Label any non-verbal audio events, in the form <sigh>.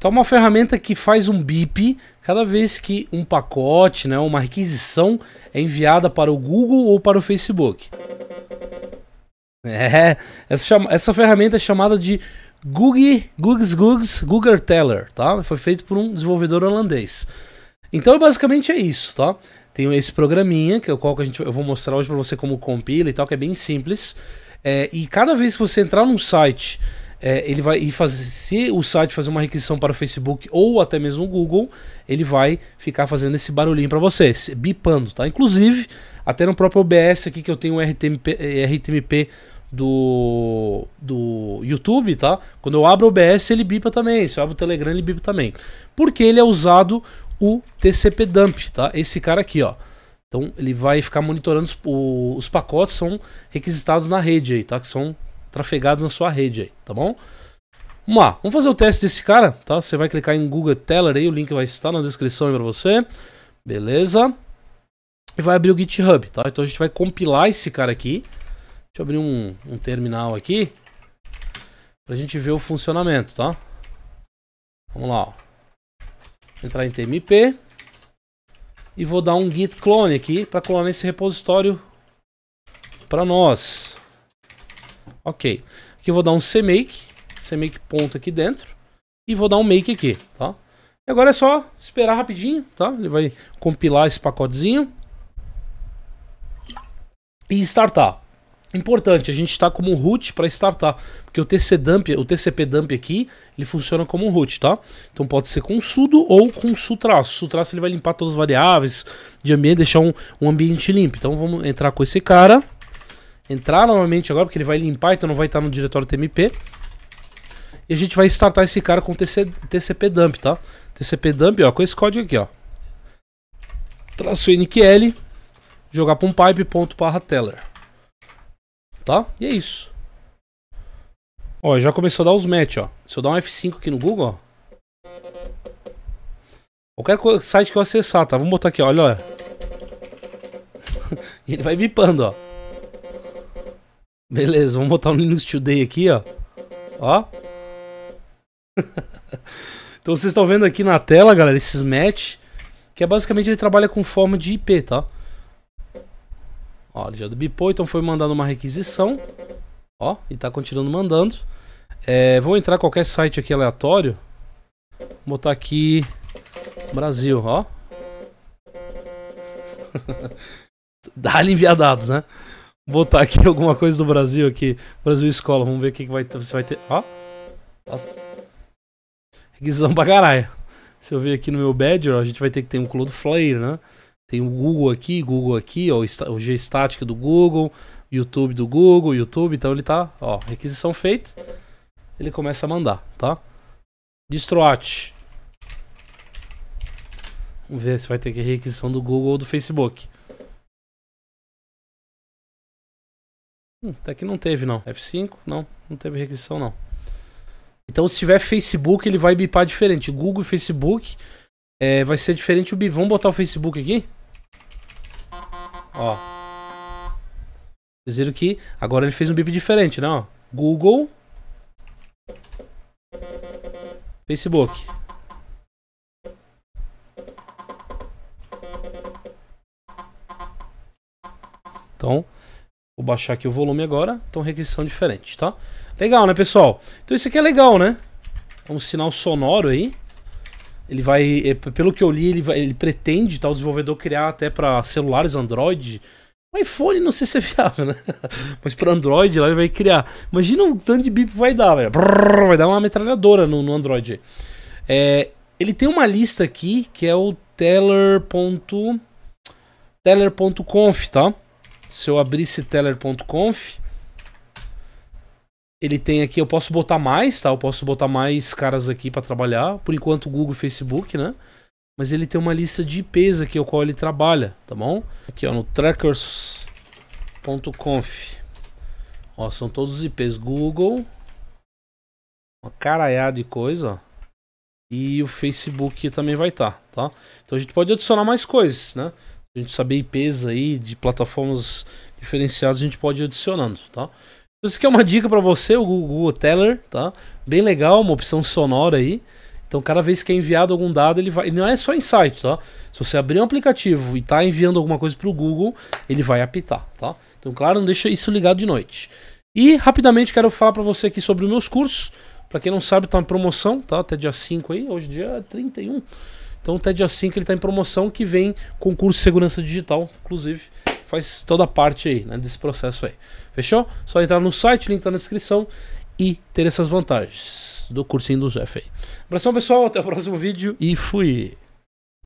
Então, uma ferramenta que faz um bip cada vez que um pacote, né, uma requisição é enviada para o Google ou para o Facebook. É, essa, chama, essa ferramenta é chamada de Google, Googs Googs Google Teller, tá? Foi feito por um desenvolvedor holandês. Então, basicamente é isso, tá? Tem esse programinha, que é o qual que a gente, eu vou mostrar hoje para você como compila e tal, que é bem simples. É, e cada vez que você entrar num site é, ele vai e se o site fazer uma requisição para o Facebook ou até mesmo o Google, ele vai ficar fazendo esse barulhinho para você, bipando, tá? Inclusive, até no próprio OBS aqui que eu tenho o RTMP, eh, RTMP do, do YouTube, tá? Quando eu abro o OBS, ele bipa também. Se eu abro o Telegram, ele bipa também. Porque ele é usado o TCP dump, tá? Esse cara aqui, ó. Então ele vai ficar monitorando os, os pacotes são requisitados na rede aí, tá? Que são trafegados na sua rede aí, tá bom? Vamos lá, vamos fazer o teste desse cara, tá? Você vai clicar em Google Teller aí, o link vai estar na descrição aí pra você. Beleza. E vai abrir o GitHub, tá? Então a gente vai compilar esse cara aqui. Deixa eu abrir um, um terminal aqui. Pra gente ver o funcionamento, tá? Vamos lá, ó. Entrar em TMP. E vou dar um git clone aqui para clonar esse repositório para nós. Ok. Aqui eu vou dar um CMake, CMake ponto aqui dentro, e vou dar um make aqui, tá? E agora é só esperar rapidinho, tá? Ele vai compilar esse pacotezinho e startar. Importante, a gente está como root para startar, porque o dump, o tcpdump aqui, ele funciona como root, tá? Então pode ser com sudo ou com sutraço. Sutraço ele vai limpar todas as variáveis de ambiente, deixar um, um ambiente limpo. Então vamos entrar com esse cara entrar novamente agora, porque ele vai limpar, então não vai estar no diretório TMP. E a gente vai startar esse cara com TC, TCP dump, tá? TCP dump, ó, com esse código aqui, ó. Traço NQL, jogar para um pipe, ponto teller. Tá? E é isso. Ó, já começou a dar os match, ó. Se eu dar um F5 aqui no Google, ó. Qualquer site que eu acessar, tá? Vamos botar aqui, ó, olha, olha. <laughs> ele vai bipando, ó. Beleza, vamos botar um Linux Today aqui, ó. Ó. <laughs> então vocês estão vendo aqui na tela, galera, esses match, que é basicamente ele trabalha com forma de IP, tá? Ó, ele já do bipô, então foi mandado uma requisição. Ó, e tá continuando mandando. É, vou entrar qualquer site aqui aleatório. Vou botar aqui Brasil, ó. <laughs> Dá-lhe enviar dados, né? botar aqui <laughs> alguma coisa do Brasil aqui. Brasil Escola, vamos ver o que, que vai, você vai ter. Ó. Nossa. Requisição pra caralho. Se eu ver aqui no meu Badger, a gente vai ter que ter um Cloudflare, né? Tem o Google aqui, Google aqui, ó, o G-Static do Google, YouTube do Google, YouTube, então ele tá, ó, requisição feita. Ele começa a mandar, tá? DistroAt. Vamos ver se vai ter que requisição do Google ou do Facebook. Hum, até que não teve, não. F5, não. Não teve requisição, não. Então, se tiver Facebook, ele vai bipar diferente. Google e Facebook é, vai ser diferente o bip. Vamos botar o Facebook aqui? Ó. Vocês viram que agora ele fez um bip diferente, né? Ó. Google. Facebook. Então, Vou baixar aqui o volume agora. Então, requisição diferente, tá? Legal, né, pessoal? Então, isso aqui é legal, né? É um sinal sonoro aí. Ele vai, é, pelo que eu li, ele, vai, ele pretende, tá, o desenvolvedor criar até para celulares Android. O iPhone não sei se é viável, né? <laughs> Mas para Android lá ele vai criar. Imagina o tanto de bip vai dar, velho. vai dar uma metralhadora no, no Android. É, ele tem uma lista aqui que é o teller.teller.conf, tá? Se eu abrisse teller.conf, ele tem aqui, eu posso botar mais, tá? Eu posso botar mais caras aqui para trabalhar. Por enquanto, Google e Facebook, né? Mas ele tem uma lista de IPs aqui, o qual ele trabalha, tá bom? Aqui, ó, no trackers.conf. Ó, são todos os IPs Google. Uma caraiada de coisa, ó. E o Facebook também vai estar, tá, tá? Então a gente pode adicionar mais coisas, né? a gente saber IPs aí de plataformas diferenciadas, a gente pode ir adicionando, tá? Então, isso aqui é uma dica para você, o Google Teller, tá? Bem legal, uma opção sonora aí. Então, cada vez que é enviado algum dado, ele vai. E não é só em site, tá? Se você abrir um aplicativo e tá enviando alguma coisa para o Google, ele vai apitar, tá? Então, claro, não deixa isso ligado de noite. E rapidamente quero falar para você aqui sobre os meus cursos. Para quem não sabe, tá em promoção, tá? Até dia 5 aí, hoje dia 31. Então o TED 5 ele está em promoção que vem com curso de segurança digital, inclusive faz toda a parte aí né, desse processo aí. Fechou? Só entrar no site, o link tá na descrição e ter essas vantagens do cursinho do Jeff aí. Abração pessoal, até o próximo vídeo e fui!